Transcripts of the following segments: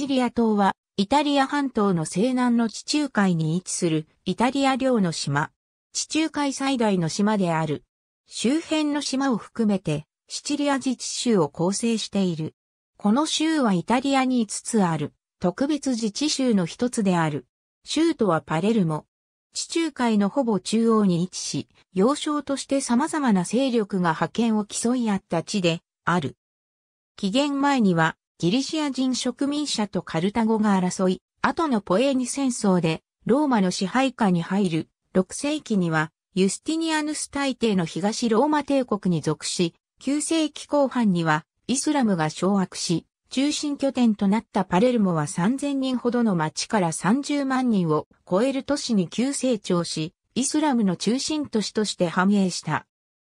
チリア島は、イタリア半島の西南の地中海に位置するイタリア領の島。地中海最大の島である。周辺の島を含めて、シチリア自治州を構成している。この州はイタリアに5つある、特別自治州の一つである。州都はパレルモ。地中海のほぼ中央に位置し、要衝として様々な勢力が覇権を競い合った地である。紀元前にはギリシア人植民者とカルタゴが争い、後のポエーニ戦争でローマの支配下に入る6世紀にはユスティニアヌス大帝の東ローマ帝国に属し、9世紀後半にはイスラムが掌握し、中心拠点となったパレルモは3000人ほどの町から30万人を超える都市に急成長し、イスラムの中心都市として繁栄した。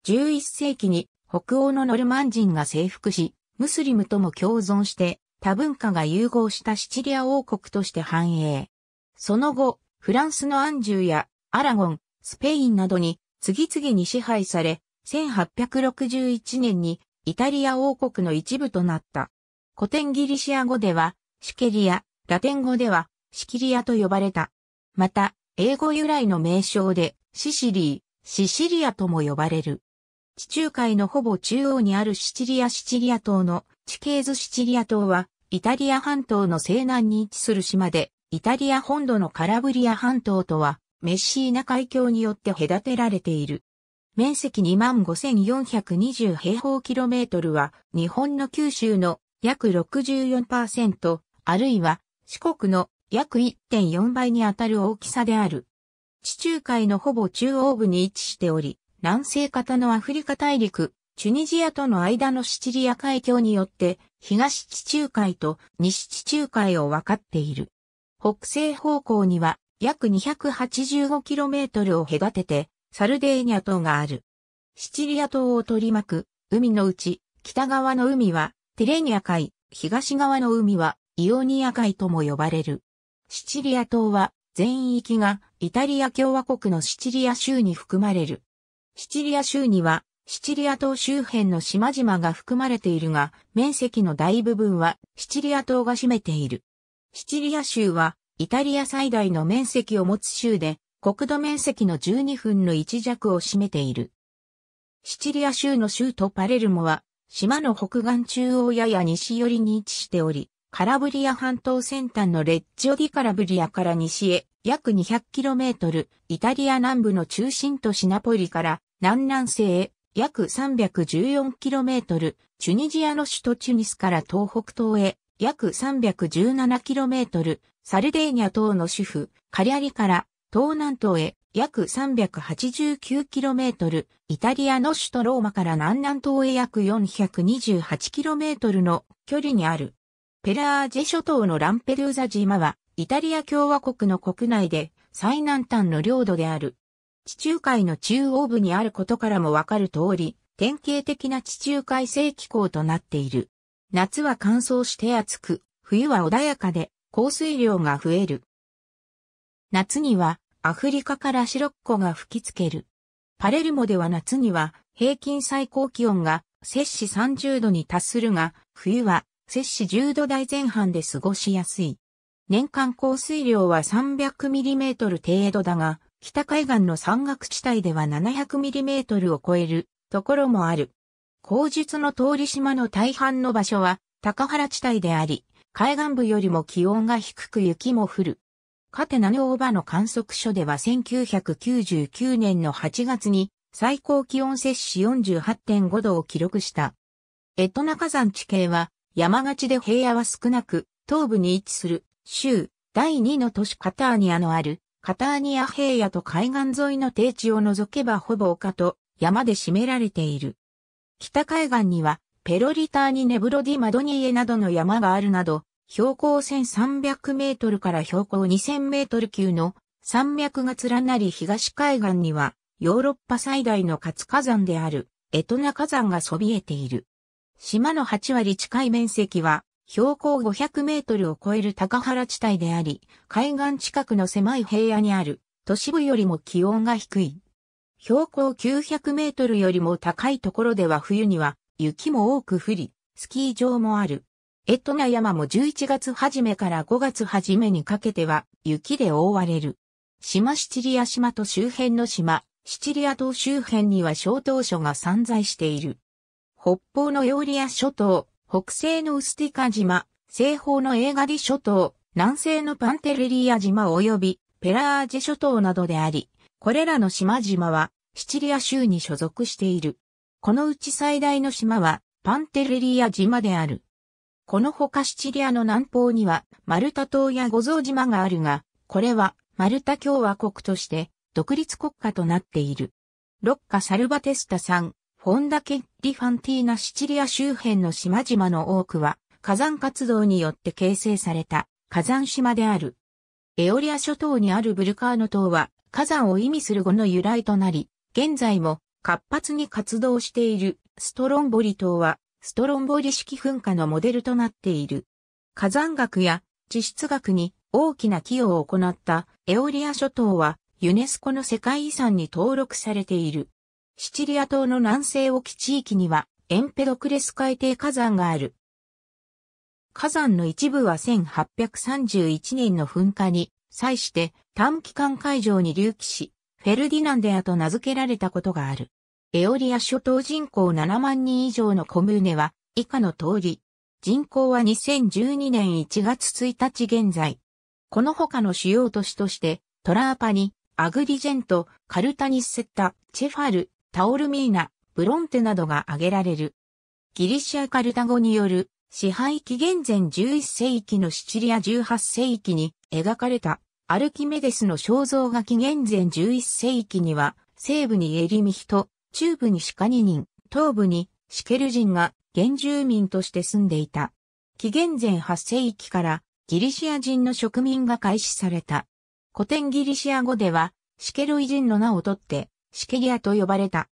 11世紀に北欧のノルマン人が征服し、ムスリムとも共存して多文化が融合したシチリア王国として繁栄。その後、フランスのアンジュやアラゴン、スペインなどに次々に支配され、1861年にイタリア王国の一部となった。古典ギリシア語では、シケリア、ラテン語では、シキリアと呼ばれた。また、英語由来の名称で、シシリー、シシリアとも呼ばれる。地中海のほぼ中央にあるシチリア・シチリア島の地形図シチリア島は、イタリア半島の西南に位置する島で、イタリア本土のカラブリア半島とは、メッシーナ海峡によって隔てられている。面積25,420平方キロメートルは、日本の九州の約64%、あるいは四国の約1.4倍にあたる大きさである。地中海のほぼ中央部に位置しており、南西型のアフリカ大陸、チュニジアとの間のシチリア海峡によって、東地中海と西地中海を分かっている。北西方向には約 285km を隔てて、サルデーニャ島がある。シチリア島を取り巻く、海のうち、北側の海は、テレニア海、東側の海は、イオニア海とも呼ばれる。シチリア島は、全域が、イタリア共和国のシチリア州に含まれる。シチリア州には、シチリア島周辺の島々が含まれているが、面積の大部分はシチリア島が占めている。シチリア州は、イタリア最大の面積を持つ州で、国土面積の12分の1弱を占めている。シチリア州の州都パレルモは、島の北岸中央やや西寄りに位置しており、カラブリア半島先端のレッジオディカラブリアから西へ約 200km、イタリア南部の中心都シナポリから南南西へ約 314km、チュニジアの首都チュニスから東北東へ約 317km、サルデーニャ島の主婦、カリャリから東南東へ約 389km、イタリアの首都ローマから南南東へ約 428km の距離にある。ペラージェ諸島のランペルーザ島は、イタリア共和国の国内で最南端の領土である。地中海の中央部にあることからもわかる通り、典型的な地中海性気候となっている。夏は乾燥して暑く、冬は穏やかで降水量が増える。夏にはアフリカからシロッコが吹きつける。パレルモでは夏には平均最高気温が摂氏30度に達するが、冬は摂氏10度台前半で過ごしやすい。年間降水量は 300mm 程度だが、北海岸の山岳地帯では7 0 0トルを超えるところもある。口述の通り島の大半の場所は高原地帯であり、海岸部よりも気温が低く雪も降る。カテナのオーバの観測所では1999年の8月に最高気温摂氏48.5度を記録した。エトナ火山地形は山勝ちで平野は少なく東部に位置する州第2の都市カターニアのあるカターニア平野と海岸沿いの低地を除けばほぼ丘と山で占められている。北海岸にはペロリターニネブロディマドニエなどの山があるなど、標高1300メートルから標高2000メートル級の山脈が連なり東海岸にはヨーロッパ最大の活火山であるエトナ火山がそびえている。島の8割近い面積は標高500メートルを超える高原地帯であり、海岸近くの狭い平野にある、都市部よりも気温が低い。標高900メートルよりも高いところでは冬には雪も多く降り、スキー場もある。エトナ山も11月初めから5月初めにかけては雪で覆われる。島シチリア島と周辺の島、シチリア島周辺には小島所が散在している。北方のヨーリア諸島、北西のウスティカ島、西方のエーガディ諸島、南西のパンテレリア島及びペラージェ諸島などであり、これらの島々はシチリア州に所属している。このうち最大の島はパンテレリア島である。このほかシチリアの南方にはマルタ島やゴゾウ島があるが、これはマルタ共和国として独立国家となっている。ロッカ・サルバテスタさん、フォンダ・ケッリ・ファンティーナ・シチリア周辺の島々の多くは火山活動によって形成された火山島である。エオリア諸島にあるブルカーノ島は火山を意味する語の由来となり、現在も活発に活動しているストロンボリ島はストロンボリ式噴火のモデルとなっている。火山学や地質学に大きな寄与を行ったエオリア諸島はユネスコの世界遺産に登録されている。シチリア島の南西沖地域には、エンペドクレス海底火山がある。火山の一部は1831年の噴火に、際して短期間海上に隆起し、フェルディナンデアと名付けられたことがある。エオリア諸島人口7万人以上のコムーネは、以下の通り。人口は2012年1月1日現在。この他の主要都市として、トラーパニ、アグリジェント、カルタニスセッタ、チェファル、タオルミーナ、ブロンテなどが挙げられる。ギリシャ・カルタゴによる支配紀元前11世紀のシチリア18世紀に描かれたアルキメデスの肖像が紀元前11世紀には西部にエリミヒト、中部にシカニニン、東部にシケル人が原住民として住んでいた。紀元前8世紀からギリシア人の植民が開始された。古典ギリシア語ではシケロイ人の名をとってシケリアと呼ばれた。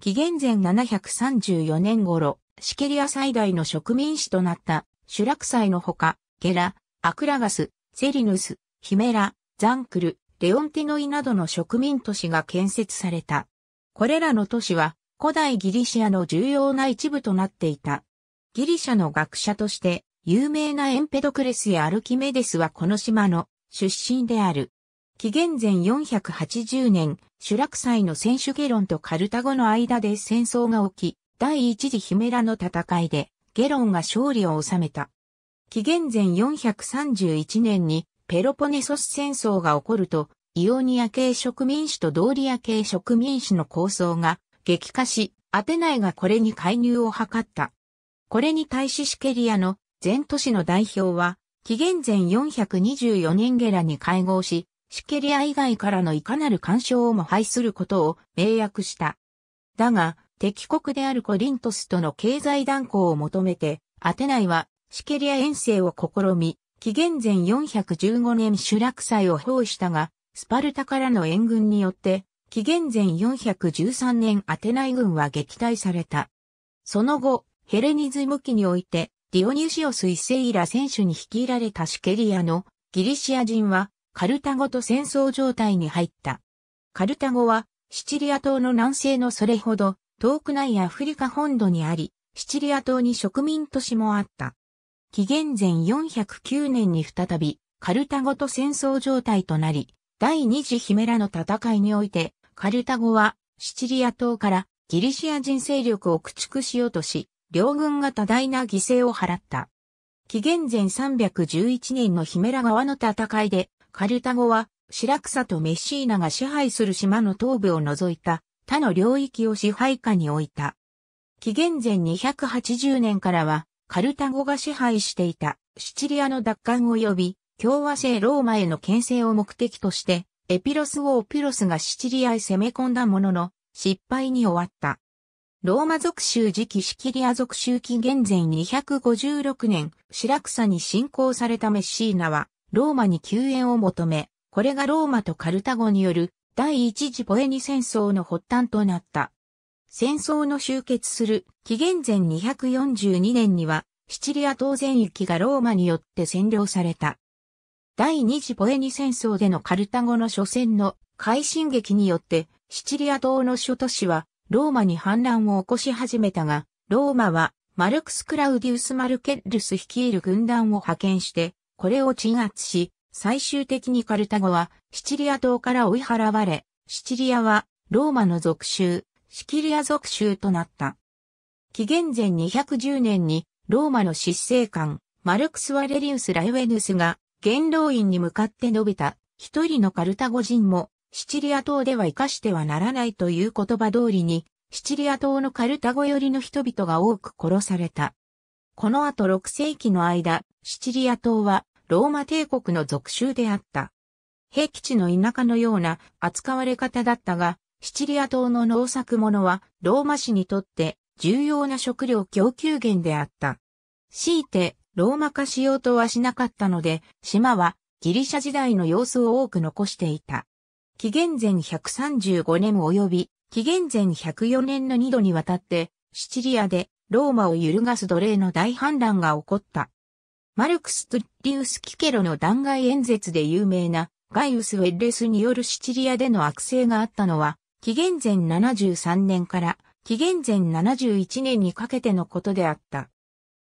紀元前734年頃、シケリア最大の植民地となったシュラクサイのほか、ゲラ、アクラガス、セリヌス、ヒメラ、ザンクル、レオンテノイなどの植民都市が建設された。これらの都市は古代ギリシアの重要な一部となっていた。ギリシャの学者として有名なエンペドクレスやアルキメデスはこの島の出身である。紀元前480年、主落祭の選手ゲロンとカルタゴの間で戦争が起き、第一次ヒメラの戦いで、ゲロンが勝利を収めた。紀元前431年にペロポネソス戦争が起こると、イオニア系植民主とドーリア系植民主の抗争が激化し、アテナイがこれに介入を図った。これに対しシケリアの全都市の代表は、紀元前424年ゲラに会合し、シケリア以外からのいかなる干渉をも排することを明約した。だが、敵国であるコリントスとの経済断交を求めて、アテナイはシケリア遠征を試み、紀元前415年主落祭を奉したが、スパルタからの援軍によって、紀元前413年アテナイ軍は撃退された。その後、ヘレニズム期において、ディオニュシオス一世イラ選手に率いられたシケリアのギリシア人はカルタゴと戦争状態に入った。カルタゴは、シチリア島の南西のそれほど遠くないアフリカ本土にあり、シチリア島に植民都市もあった。紀元前409年に再び、カルタゴと戦争状態となり、第二次ヒメラの戦いにおいて、カルタゴはシチリア島からギリシア人勢力を駆逐しようとし、両軍が多大な犠牲を払った。紀元前311年のヒメラ側の戦いで、カルタゴは、シラクサとメッシーナが支配する島の東部を除いた他の領域を支配下に置いた。紀元前280年からは、カルタゴが支配していたシチリアの奪還及び、共和制ローマへの牽制を目的として、エピロス王ピロスがシチリアへ攻め込んだものの、失敗に終わった。ローマ属州時期シキリア属州紀元前256年、シラクサに侵攻されたメッシーナは、ローマに救援を求め、これがローマとカルタゴによる第一次ポエニ戦争の発端となった。戦争の終結する紀元前242年には、シチリア島全域がローマによって占領された。第二次ポエニ戦争でのカルタゴの初戦の快進撃によって、シチリア島の諸都市はローマに反乱を起こし始めたが、ローマはマルクス・クラウディウス・マルケッルス率いる軍団を派遣して、これを鎮圧し、最終的にカルタゴはシチリア島から追い払われ、シチリアはローマの属州、シキリア属州となった。紀元前210年にローマの執政官、マルクス・ワレリウス・ライウェヌスが元老院に向かって述べた一人のカルタゴ人もシチリア島では生かしてはならないという言葉通りにシチリア島のカルタゴ寄りの人々が多く殺された。この後6世紀の間、シチリア島はローマ帝国の属州であった。平吉の田舎のような扱われ方だったが、シチリア島の農作物はローマ市にとって重要な食料供給源であった。強いてローマ化しようとはしなかったので、島はギリシャ時代の様子を多く残していた。紀元前135年及び紀元前104年の2度にわたって、シチリアでローマを揺るがす奴隷の大反乱が起こった。マルクス・トゥッリウス・キケロの弾劾演説で有名なガイウス・ウェッレスによるシチリアでの悪性があったのは、紀元前73年から紀元前71年にかけてのことであった。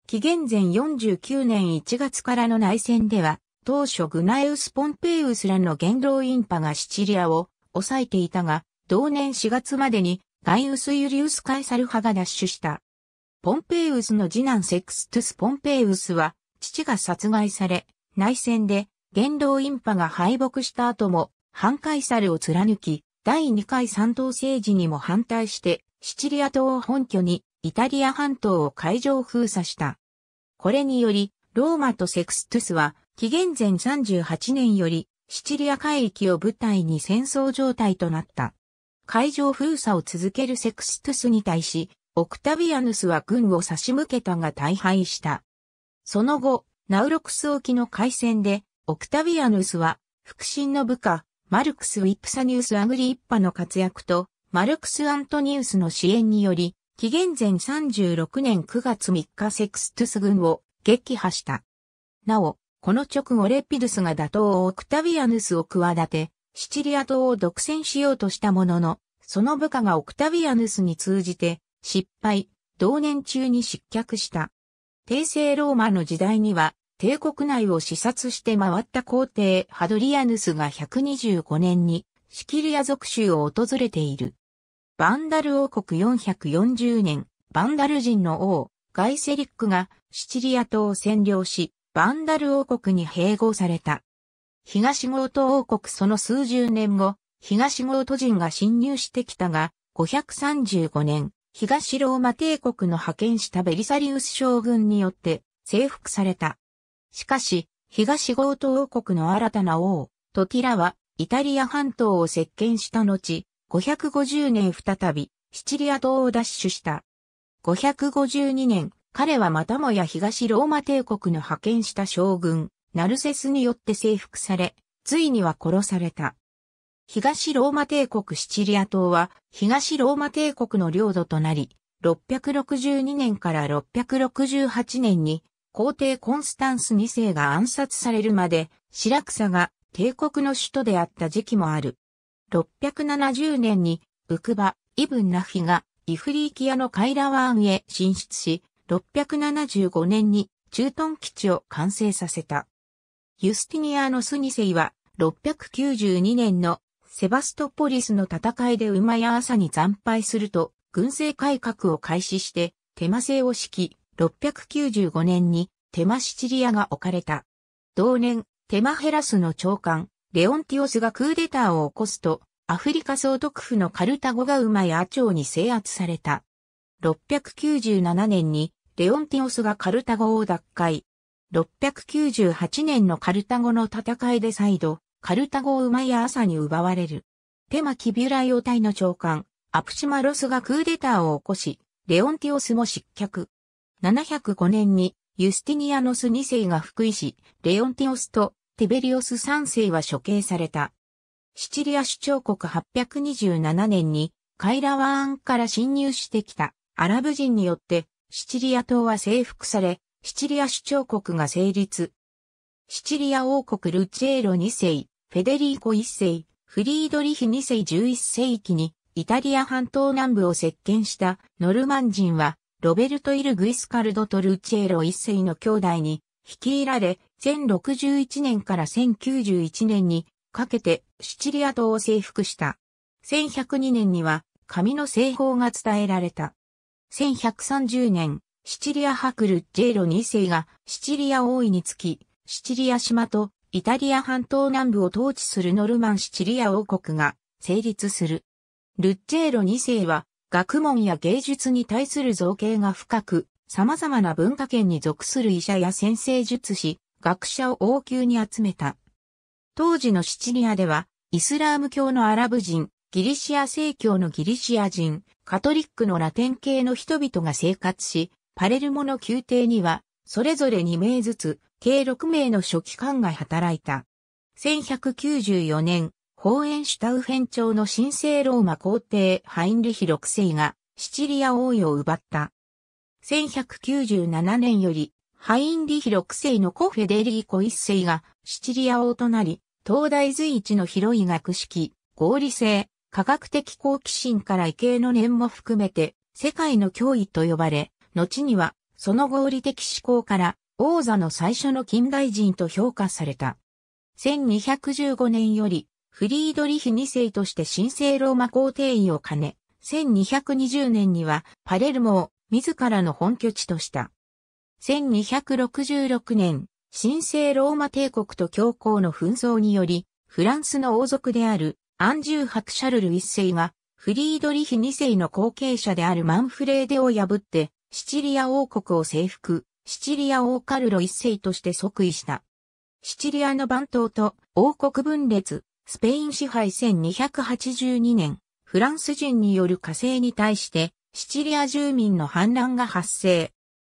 紀元前49年1月からの内戦では、当初グナエウス・ポンペイウスらの元老ンパがシチリアを抑えていたが、同年4月までにガイウス・ユリウス・カエサル派が奪取した。ポンペイウスの次男セクストゥス・ポンペイウスは父が殺害され、内戦で元老院派が敗北した後も、反カイサルを貫き、第2回三島政治にも反対して、シチリア島を本拠に、イタリア半島を海上封鎖した。これにより、ローマとセクストゥスは、紀元前38年より、シチリア海域を舞台に戦争状態となった。海上封鎖を続けるセクストゥスに対し、オクタビアヌスは軍を差し向けたが大敗した。その後、ナウロクス沖の海戦で、オクタビアヌスは、腹心の部下、マルクス・ウィプサニウス・アグリッパの活躍と、マルクス・アントニウスの支援により、紀元前36年9月3日セクストゥス軍を撃破した。なお、この直後レピドゥスが打倒をオクタビアヌスを企て、シチリア島を独占しようとしたものの、その部下がオクタビアヌスに通じて、失敗、同年中に失脚した。帝政ローマの時代には、帝国内を視察して回った皇帝ハドリアヌスが125年にシキリア属州を訪れている。バンダル王国440年、バンダル人の王、ガイセリックがシチリア島を占領し、バンダル王国に併合された。東ゴート王国その数十年後、東ゴート人が侵入してきたが、535年、東ローマ帝国の派遣したベリサリウス将軍によって征服された。しかし、東ゴート王国の新たな王、トティラは、イタリア半島を接見した後、550年再び、シチリア島を奪取した。552年、彼はまたもや東ローマ帝国の派遣した将軍、ナルセスによって征服され、ついには殺された。東ローマ帝国シチリア島は東ローマ帝国の領土となり、662年から668年に皇帝コンスタンス2世が暗殺されるまで、シラクサが帝国の首都であった時期もある。670年に、ウクバ、イブンナフィがイフリーキアのカイラワーンへ進出し、675年に駐屯基地を完成させた。ユスティニアノス2世は692年のセバストポリスの戦いで馬や朝に惨敗すると、軍政改革を開始して、テマ制を敷き、695年にテマシチリアが置かれた。同年、テマヘラスの長官、レオンティオスがクーデターを起こすと、アフリカ総督府のカルタゴが馬や朝に制圧された。697年に、レオンティオスがカルタゴを奪回。698年のカルタゴの戦いで再度、カルタゴ馬や朝に奪われる。ペマ・キビュライオ隊の長官、アプシマロスがクーデターを起こし、レオンティオスも失脚。705年にユスティニアノス2世が復位し、レオンティオスとティベリオス3世は処刑された。シチリア首長国827年にカイラワーンから侵入してきたアラブ人によってシチリア島は征服され、シチリア首長国が成立。シチリア王国ルチーロ2世、フェデリーコ一世、フリードリヒ二世11世紀に、イタリア半島南部を石鹸したノルマン人は、ロベルト・イル・グイスカルド・トルチェーロ一世の兄弟に率いられ、1061年から1091年にかけてシチリア島を征服した。1102年には紙の製法が伝えられた。1130年、シチリアハクル・ジェーロ2世がシチリア王位につき、シチリア島とイタリア半島南部を統治するノルマンシチリア王国が成立する。ルッチェーロ2世は学問や芸術に対する造形が深く、様々な文化圏に属する医者や先生術師、学者を王宮に集めた。当時のシチリアでは、イスラーム教のアラブ人、ギリシア正教のギリシア人、カトリックのラテン系の人々が生活し、パレルモの宮廷にはそれぞれ2名ずつ、計6名の書記官が働いた。1194年、ホーエンシュタウフェン朝の神聖ローマ皇帝ハインリヒ6世がシチリア王位を奪った。1197年より、ハインリヒ6世のコフェデリーコ1世がシチリア王となり、東大随一の広い学識、合理性、科学的好奇心から異形の念も含めて、世界の脅威と呼ばれ、後にはその合理的思考から王座の最初の近代人と評価された。1215年よりフリードリヒ2世として神聖ローマ皇帝位を兼ね、1220年にはパレルモを自らの本拠地とした。1266年、神聖ローマ帝国と教皇の紛争により、フランスの王族であるアンジュー・ハクシャルル一世がフリードリヒ2世の後継者であるマンフレーデを破ってシチリア王国を征服、シチリア王カルロ一世として即位した。シチリアの番頭と王国分裂、スペイン支配1282年、フランス人による火星に対して、シチリア住民の反乱が発生。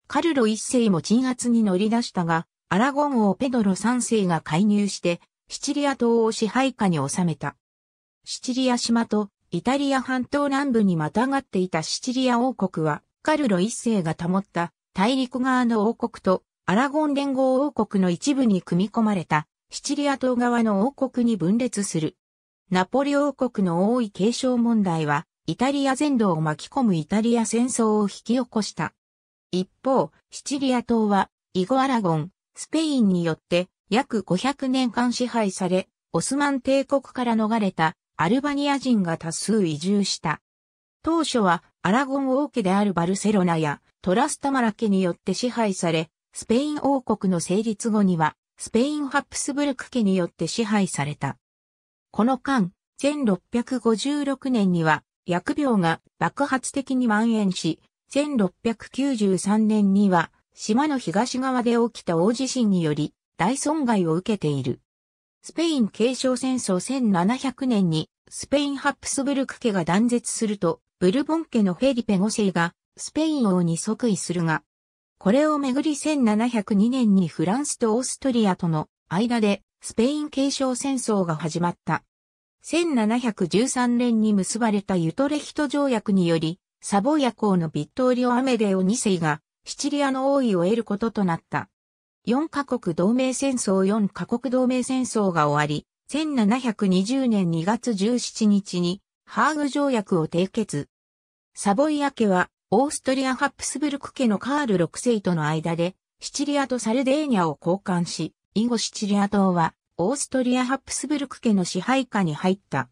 カルロ一世も鎮圧に乗り出したが、アラゴン王ペドロ三世が介入して、シチリア島を支配下に収めた。シチリア島とイタリア半島南部にまたがっていたシチリア王国は、カルロ一世が保った大陸側の王国とアラゴン連合王国の一部に組み込まれたシチリア島側の王国に分裂する。ナポリ王国の多い継承問題はイタリア全土を巻き込むイタリア戦争を引き起こした。一方、シチリア島はイゴアラゴン、スペインによって約500年間支配され、オスマン帝国から逃れたアルバニア人が多数移住した。当初はアラゴン王家であるバルセロナやトラスタマラ家によって支配され、スペイン王国の成立後には、スペインハプスブルク家によって支配された。この間、1656年には、薬病が爆発的に蔓延し、1693年には、島の東側で起きた大地震により、大損害を受けている。スペイン継承戦争1700年に、スペインハプスブルク家が断絶すると、ブルボン家のフェリペ5世がスペイン王に即位するが、これをめぐり1702年にフランスとオーストリアとの間でスペイン継承戦争が始まった。1713年に結ばれたユトレヒト条約により、サボヤ公のビットーリオ・アメデオ2世がシチリアの王位を得ることとなった。4カ国同盟戦争4カ国同盟戦争が終わり、1720年2月17日にハーグ条約を締結。サボイア家は、オーストリア・ハプスブルク家のカール6世との間で、シチリアとサルデーニャを交換し、以後シチリア島は、オーストリア・ハプスブルク家の支配下に入った。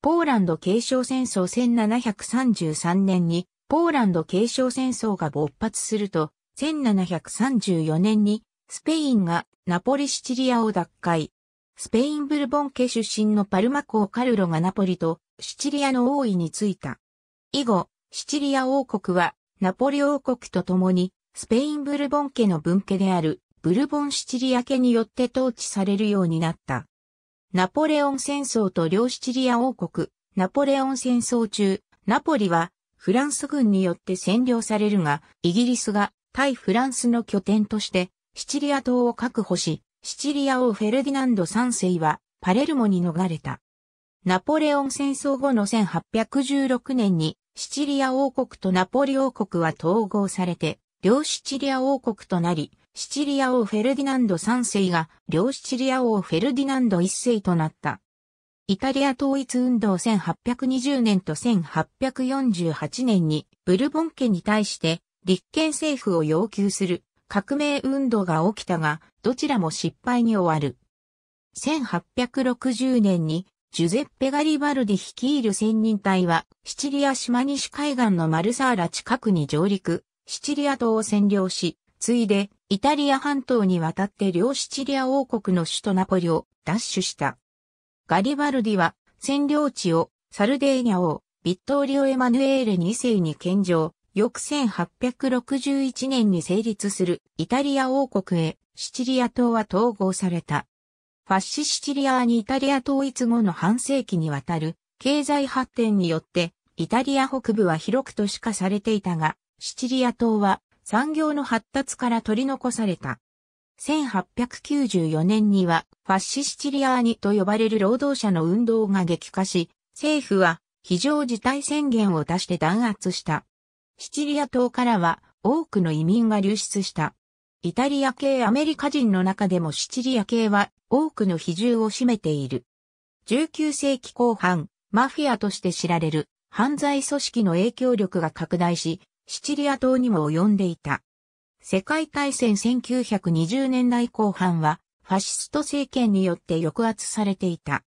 ポーランド継承戦争1733年に、ポーランド継承戦争が勃発すると、1734年に、スペインがナポリ・シチリアを奪回。スペインブルボン家出身のパルマ公カルロがナポリとシチリアの王位についた。以後、シチリア王国は、ナポリ王国と共に、スペインブルボン家の分家である、ブルボンシチリア家によって統治されるようになった。ナポレオン戦争と両シチリア王国、ナポレオン戦争中、ナポリは、フランス軍によって占領されるが、イギリスが対フランスの拠点として、シチリア島を確保し、シチリア王フェルディナンド3世はパレルモに逃れた。ナポレオン戦争後の1816年に、シチリア王国とナポリ王国は統合されて、両シチリア王国となり、シチリア王フェルディナンド3世が両シチリア王フェルディナンド1世となった。イタリア統一運動1820年と1848年にブルボン家に対して立憲政府を要求する革命運動が起きたが、どちらも失敗に終わる。1860年にジュゼッペ・ガリバルディ率いる先人隊は、シチリア島西海岸のマルサーラ近くに上陸、シチリア島を占領し、ついで、イタリア半島に渡って両シチリア王国の首都ナポリを奪取した。ガリバルディは、占領地を、サルデーニャ王、ビットーリオ・エマヌエーレ2世に献上、翌1861年に成立するイタリア王国へシチリア島は統合された。ファッシシチリアーニイタリア統一後の半世紀にわたる経済発展によってイタリア北部は広く都市化されていたが、シチリア島は産業の発達から取り残された。1894年にはファッシシチリアーニと呼ばれる労働者の運動が激化し、政府は非常事態宣言を出して弾圧した。シチリア島からは多くの移民が流出した。イタリア系アメリカ人の中でもシチリア系は多くの比重を占めている。19世紀後半、マフィアとして知られる犯罪組織の影響力が拡大し、シチリア島にも及んでいた。世界大戦1920年代後半はファシスト政権によって抑圧されていた。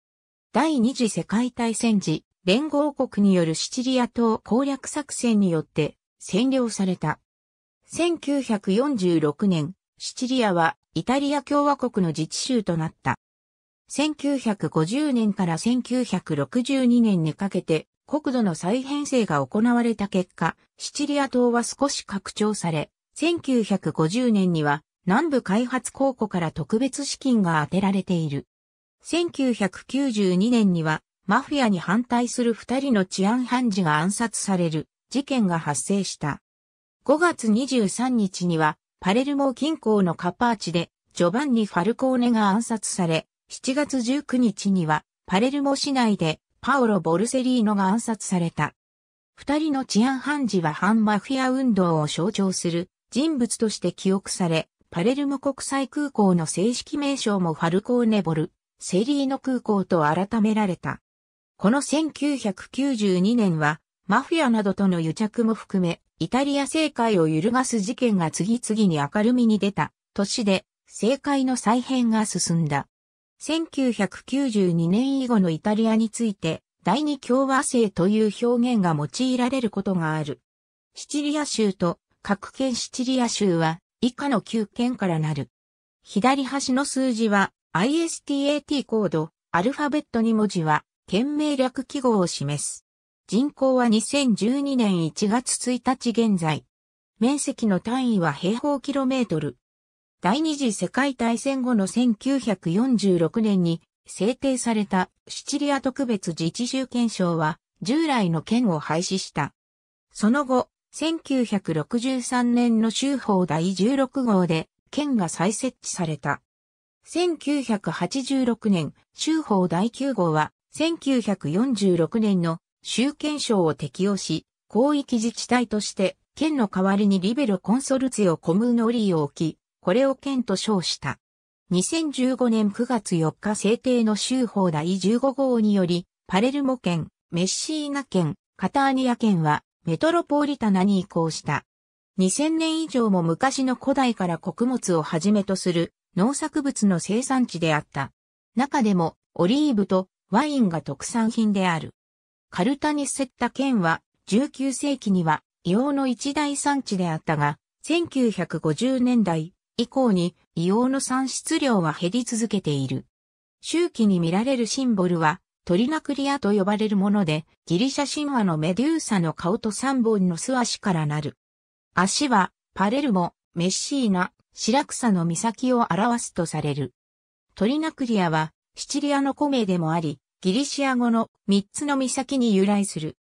第二次世界大戦時、連合国によるシチリア島攻略作戦によって占領された。1946年、シチリアはイタリア共和国の自治州となった。1950年から1962年にかけて国土の再編成が行われた結果、シチリア島は少し拡張され、1950年には南部開発公庫から特別資金が充てられている。1992年にはマフィアに反対する二人の治安判事が暗殺される事件が発生した。5月23日には、パレルモ近郊のカパーチで、ジョバンニ・ファルコーネが暗殺され、7月19日には、パレルモ市内で、パオロ・ボルセリーノが暗殺された。二人の治安判事は反マフィア運動を象徴する人物として記憶され、パレルモ国際空港の正式名称もファルコーネ・ボル、セリーノ空港と改められた。この1992年は、マフィアなどとの癒着も含め、イタリア政界を揺るがす事件が次々に明るみに出た年で政界の再編が進んだ。1992年以後のイタリアについて第二共和制という表現が用いられることがある。シチリア州と各県シチリア州は以下の9県からなる。左端の数字は ISTAT コード、アルファベット2文字は県名略記号を示す。人口は2012年1月1日現在。面積の単位は平方キロメートル。第二次世界大戦後の1946年に制定されたシチリア特別自治州憲章は従来の県を廃止した。その後、1963年の州法第16号で県が再設置された。1986年、州法第9号は1946年の州憲章を適用し、広域自治体として、県の代わりにリベロコンソルツィオコムーノリーを置き、これを県と称した。2015年9月4日制定の州法第15号により、パレルモ県、メッシーナ県、カターニア県はメトロポリタナに移行した。2000年以上も昔の古代から穀物をはじめとする農作物の生産地であった。中でもオリーブとワインが特産品である。カルタに接った県は、19世紀には硫黄の一大産地であったが、1950年代以降に硫黄の産出量は減り続けている。周期に見られるシンボルは、トリナクリアと呼ばれるもので、ギリシャ神話のメデューサの顔と3本の素足からなる。足は、パレルモ、メッシーナ、シラクサの岬を表すとされる。トリナクリアは、シチリアの古名でもあり、ギリシア語の三つの岬に由来する。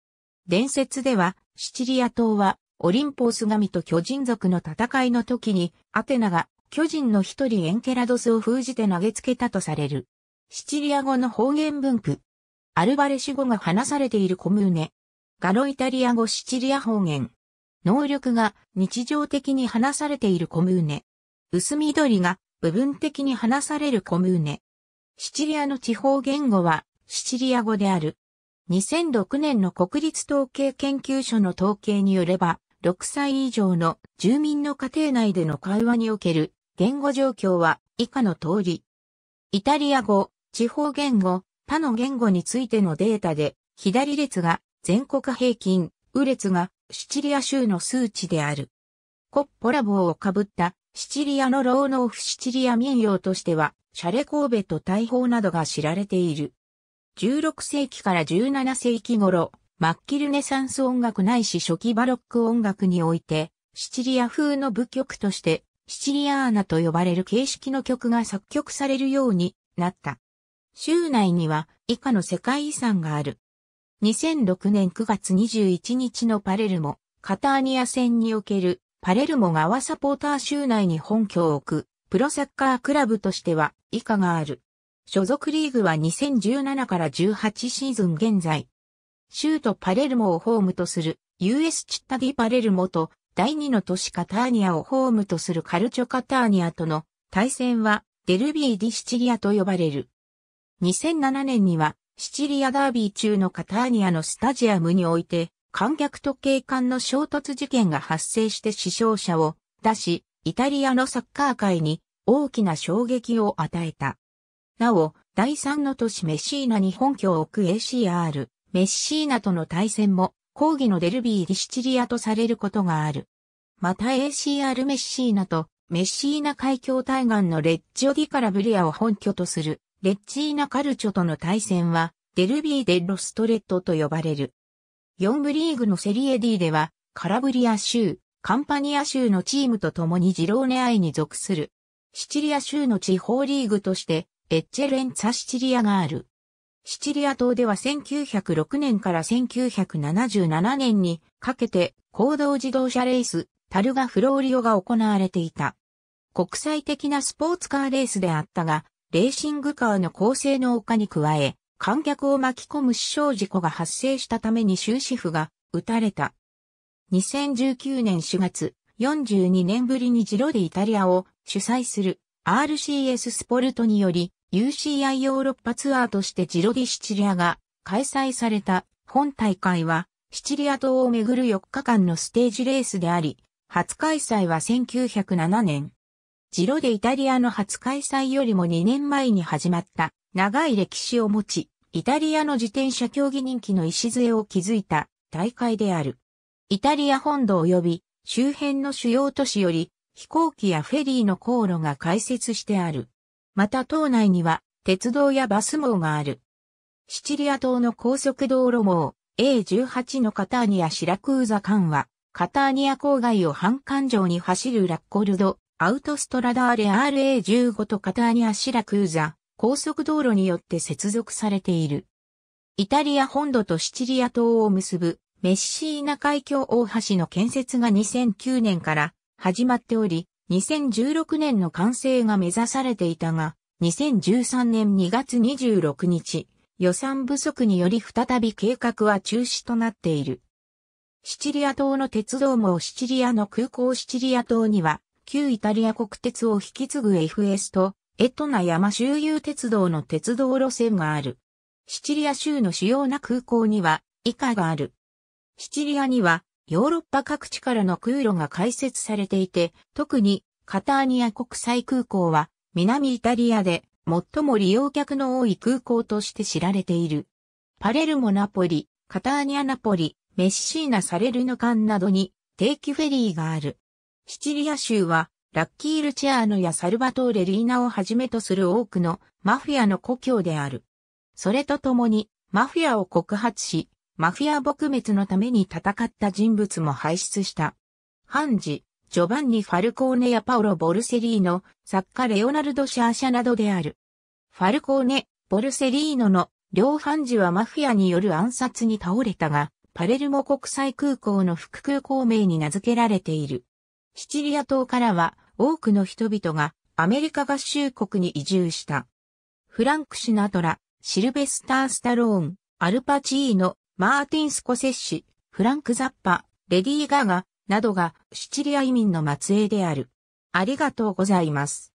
伝説では、シチリア島は、オリンポース神と巨人族の戦いの時に、アテナが巨人の一人エンケラドスを封じて投げつけたとされる。シチリア語の方言文句。アルバレシュ語が話されているコムーネ。ガロイタリア語シチリア方言。能力が日常的に話されているコムーネ。薄緑が部分的に話されるコムーネ。シチリアの地方言語はシチリア語である。2006年の国立統計研究所の統計によれば、6歳以上の住民の家庭内での会話における言語状況は以下の通り。イタリア語、地方言語、他の言語についてのデータで、左列が全国平均、右列がシチリア州の数値である。コッポラ帽をかぶったシチリアのローノフシチリア民謡としては、シャレ神戸と大砲などが知られている。16世紀から17世紀頃、マッキルネサンス音楽ないし初期バロック音楽において、シチリア風の舞曲として、シチリアーナと呼ばれる形式の曲が作曲されるようになった。州内には以下の世界遺産がある。2006年9月21日のパレルモ、カターニア戦におけるパレルモ側サポーター州内に本拠を置くプロサッカークラブとしては以下がある。所属リーグは2017から18シーズン現在、州都パレルモをホームとする US チッタディパレルモと第2の都市カターニアをホームとするカルチョカターニアとの対戦はデルビー・ディ・シチリアと呼ばれる。2007年にはシチリアダービー中のカターニアのスタジアムにおいて観客と警官の衝突事件が発生して死傷者を出し、イタリアのサッカー界に大きな衝撃を与えた。なお、第三の都市メッシーナに本拠を置く ACR、メッシーナとの対戦も、抗議のデルビー・リシチリアとされることがある。また ACR メッシーナと、メッシーナ海峡対岸のレッジオディカラブリアを本拠とする、レッジーナカルチョとの対戦は、デルビー・デ・ロストレットと呼ばれる。4部リーグのセリエ D では、カラブリア州、カンパニア州のチームと共にジローネアイに属する。シチリア州の地方リーグとして、エッチェレンツァ・シチリアがある。シチリア島では1906年から1977年にかけて公道自動車レース、タルガ・フローリオが行われていた。国際的なスポーツカーレースであったが、レーシングカーの高性能化に加え、観客を巻き込む死傷事故が発生したために終止符が打たれた。2019年4月、42年ぶりにジロでイタリアを主催する RCS スポルトにより UCI ヨーロッパツアーとしてジロディシチリアが開催された本大会はシチリア島をめぐる4日間のステージレースであり、初開催は1907年。ジロでイタリアの初開催よりも2年前に始まった長い歴史を持ち、イタリアの自転車競技人気の礎を築いた大会である。イタリア本土及び周辺の主要都市より飛行機やフェリーの航路が開設してある。また島内には鉄道やバス網がある。シチリア島の高速道路網 A18 のカターニア・シラクーザ間は、カターニア郊外を半環状に走るラッコルド、アウトストラダーレ RA15 とカターニア・シラクーザ、高速道路によって接続されている。イタリア本土とシチリア島を結ぶメッシーナ海峡大橋の建設が2009年から始まっており、2016年の完成が目指されていたが、2013年2月26日、予算不足により再び計画は中止となっている。シチリア島の鉄道網シチリアの空港シチリア島には、旧イタリア国鉄を引き継ぐ FS と、エトナ山周遊鉄道の鉄道路線がある。シチリア州の主要な空港には、以下がある。シチリアには、ヨーロッパ各地からの空路が開設されていて、特にカターニア国際空港は南イタリアで最も利用客の多い空港として知られている。パレルモナポリ、カターニアナポリ、メッシーナサレルヌ間などに定期フェリーがある。シチリア州はラッキールチェアーノやサルバトーレリーナをはじめとする多くのマフィアの故郷である。それとともにマフィアを告発し、マフィア撲滅のために戦った人物も輩出した。ハンジ、ジョバンニ・ファルコーネやパオロ・ボルセリーノ、作家レオナルド・シャーシャなどである。ファルコーネ、ボルセリーノの両ハンジはマフィアによる暗殺に倒れたが、パレルモ国際空港の副空港名に名付けられている。シチリア島からは多くの人々がアメリカ合衆国に移住した。フランク・シナトラ、シルベスター・スタローン、アルパチーノ、マーティン・スコセッシ、フランク・ザッパ、レディー・ガガ、などがシチリア移民の末裔である。ありがとうございます。